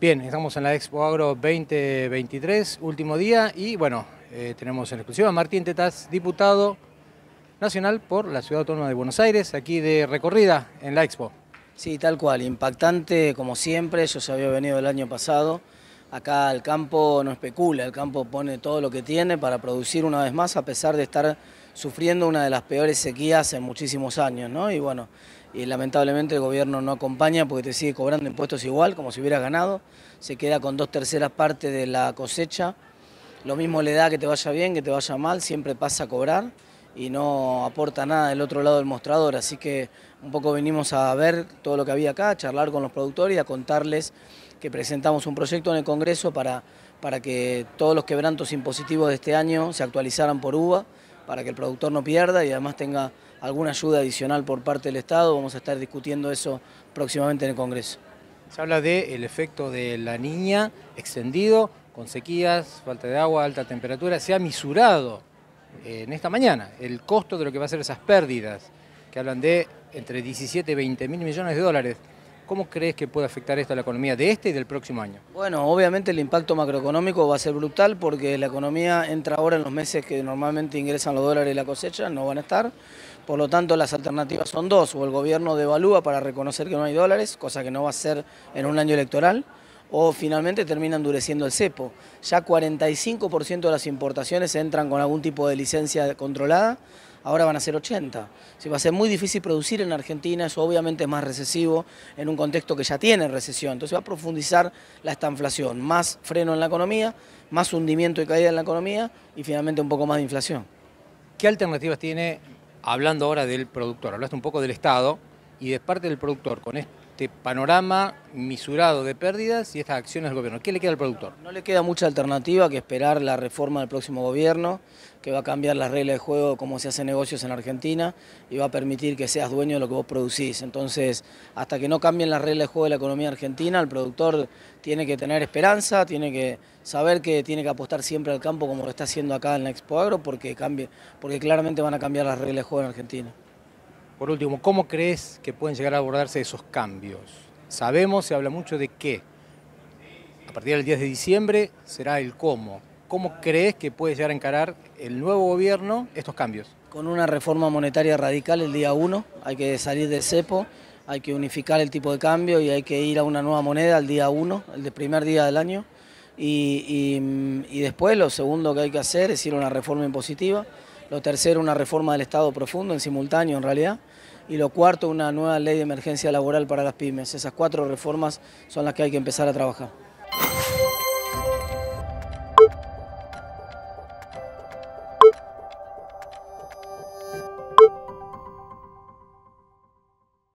Bien, estamos en la Expo Agro 2023, último día, y bueno, eh, tenemos en exclusiva a Martín Tetaz, diputado nacional por la Ciudad Autónoma de Buenos Aires, aquí de recorrida en la Expo. Sí, tal cual, impactante como siempre, yo se había venido el año pasado, acá el campo no especula, el campo pone todo lo que tiene para producir una vez más, a pesar de estar sufriendo una de las peores sequías en muchísimos años, ¿no? Y bueno, y lamentablemente el gobierno no acompaña porque te sigue cobrando impuestos igual, como si hubieras ganado, se queda con dos terceras partes de la cosecha, lo mismo le da que te vaya bien, que te vaya mal, siempre pasa a cobrar y no aporta nada del otro lado del mostrador, así que un poco venimos a ver todo lo que había acá, a charlar con los productores y a contarles que presentamos un proyecto en el Congreso para, para que todos los quebrantos impositivos de este año se actualizaran por UVA, para que el productor no pierda y además tenga alguna ayuda adicional por parte del Estado. Vamos a estar discutiendo eso próximamente en el Congreso. Se habla del efecto de la niña extendido, con sequías, falta de agua, alta temperatura. Se ha misurado eh, en esta mañana el costo de lo que va a ser esas pérdidas, que hablan de entre 17 y 20 mil millones de dólares. ¿Cómo crees que puede afectar esto a la economía de este y del próximo año? Bueno, obviamente el impacto macroeconómico va a ser brutal porque la economía entra ahora en los meses que normalmente ingresan los dólares y la cosecha, no van a estar. Por lo tanto, las alternativas son dos, o el gobierno devalúa para reconocer que no hay dólares, cosa que no va a ser en un año electoral, o finalmente termina endureciendo el cepo. Ya 45% de las importaciones entran con algún tipo de licencia controlada, ahora van a ser 80. Si va a ser muy difícil producir en Argentina, eso obviamente es más recesivo en un contexto que ya tiene recesión. Entonces va a profundizar la estanflación, más freno en la economía, más hundimiento y caída en la economía y finalmente un poco más de inflación. ¿Qué alternativas tiene, hablando ahora del productor? Hablaste un poco del Estado y de parte del productor con esto este panorama misurado de pérdidas y estas acciones del gobierno? ¿Qué le queda al productor? No, le queda mucha alternativa que esperar la reforma del próximo gobierno, que va a cambiar las reglas de juego como se hacen negocios en Argentina y va a permitir que seas dueño de lo que vos producís. Entonces, hasta que no cambien las reglas de juego de la economía argentina, el productor tiene que tener esperanza, tiene que saber que tiene que apostar siempre al campo como lo está haciendo acá en la Expo Agro, porque, cambie, porque claramente van a cambiar las reglas de juego en Argentina. Por último, ¿cómo crees que pueden llegar a abordarse esos cambios? Sabemos, se habla mucho de qué. A partir del 10 de diciembre será el cómo. ¿Cómo crees que puede llegar a encarar el nuevo gobierno estos cambios? Con una reforma monetaria radical el día 1, hay que salir de cepo, hay que unificar el tipo de cambio y hay que ir a una nueva moneda el día 1, el primer día del año. Y, y después lo segundo que hay que hacer es ir a una reforma impositiva lo tercero, una reforma del Estado profundo, en simultáneo en realidad. Y lo cuarto, una nueva ley de emergencia laboral para las pymes. Esas cuatro reformas son las que hay que empezar a trabajar.